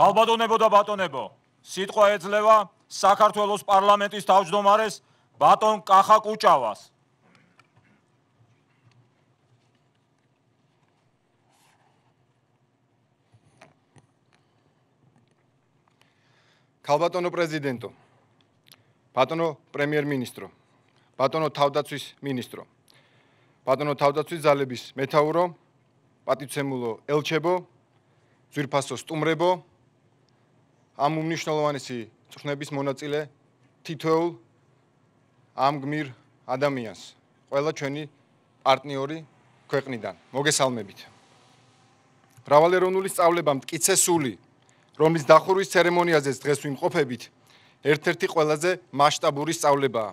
გალბატონებო და ბატონებო, სიტყვა ეძლევა საქართველოს პარლამენტის თავმჯდომარეს ბატონ კახაკუჭავას. ბატონო პრეზიდენტო ბატონო პრემიერმინისტრო ბატონო თავდაცვის მინისტრო ბატონო თავდაცვის ძალების მეთაურო პატიცემულო ელჩებო ძვირფასო სტუმრებო ამ უნიშნელოვანესი წვნების მონაწილე თითოეულ ამ გმირ ადამიანს, ყველა ჩვენი პარტნიორი ქვეყნიდან. მოგესალმებით. პრავალერონული სწავლება მткиცე სული, რომლის დახურვის ცერემონიაზეც დღეს ვიმყოფებით, ერთ-ერთი ყველაზე მასშტაბური სწავლებაა.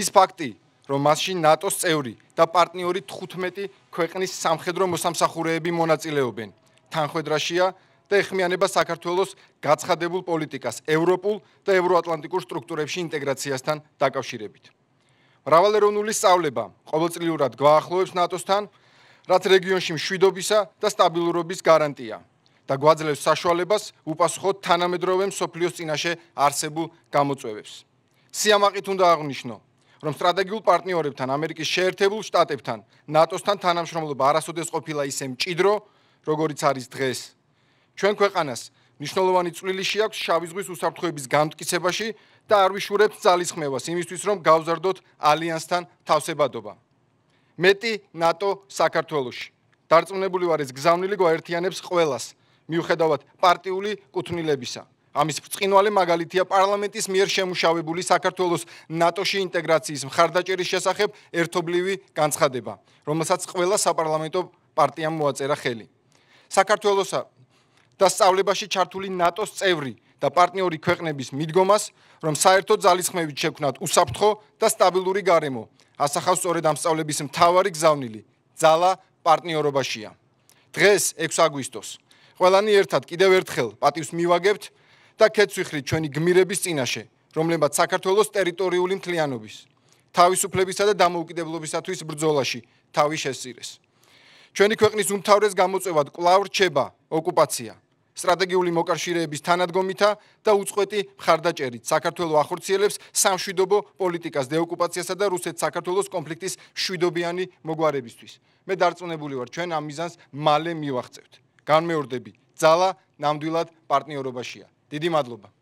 ის ფაქტი, რომ მასში ნატოს წევრი და პარტნიორი 15 ქვეყნის სამხედრო მოსამსახურეები მონაწილეობენ. თანხვედრაშია და ეხმიანება საქართველოს გაცხადებულ პოლიტიკას ევროპულ და ევროატლანტიკურ სტრუქტურებში ინტეგრაციასთან დაკავშირებით. მრავალეროვნული სწავლება ყოველწლიურად გვაახლოვებს ნატოსთან, რაც რეგიონში მშვიდობისა და სტაბილურობის გარანტია და გვაძლევს საშუალებას უპასუხოთ თანამედროვე მსოფლიოს წინაშე არსებულ გამოწვევებს. სიამაყით უნდა აღვნიშნო, რომ სტრატეგიულ პარტნიორებთან, ამერიკის შეერთებულ შტატებთან, ნატოსთან თანამშრომლობა არასოდეს ყოფილა ისე მჭიდრო, როგორც არის დღეს. ჩვენ ქვეყანას მნიშვნელოვანი წვლილი შეაქვს შავი ზღვის უსაფრთხოების განმტკიცებაში და არ ვიშურებთ ძალისხმევას იმისთვის, რომ გავზარდოთ ალიანსთან თავსებადობა. მეტი ნატო საქართველოში. დარწმუნებული ვარ, ეს გზავნილი გვაერთიანებს ყველას, მიუხედავად პარტიული კუთვნილებისა. ამის ფრთხინვალე მაგალითია პარლამენტის მიერ შემუშავებული საქართველოს ნატოში ინტეგრაციის მხარდაჭერის შესახებ ერთობლივი განცხადება, რომელსაც ყველა საპარლამენტო პარტიამ მოაწერა ხელი. საქართველოსა და სწავლებაში ჩართული ნატოს წევრი და პარტნიორი ქვეყნების მიდგომას, რომ საერთო ძალისხმევით შექმნათ უსაფრთხო და სტაბილური გარემო. ასახავს სწორედ ამ სწავლების მთავარი გზავნილი ძალა პარტნიორობაშია. დღეს 6 აგვისტოს ყველანი ერთად კიდევ ერთხელ პატივს მივაგებთ და ქეცვიხრით ჩვენი გმირების წინაშე, რომლებმაც საქართველოს ტერიტორიული მთლიანობის თავისუფლებისა და დამოუკიდებლობისათვის ბრძოლაში თავი შესწირეს. ჩვენი ქვეყნის უმთავრეს გამოწვევად კლავ რჩება ოკუპაცია. სტრატეგიული მოკავშირეების თანადგომითა და უწყვეტი მხარდაჭერით საქართველოს ახორციელებს სამშვიდობო პოლიტიკას დეოკუპაციასა და რუსეთ-საქართველოს კონფლიქტის მშვიდობიანი მოგვარებისთვის. მე დარწმუნებული ვარ ჩვენ ამ მიზანს მალე მივახცევთ. განმეორდები, ძალა ნამდვილად პარტნიორობაშია. დიდი მადლობა.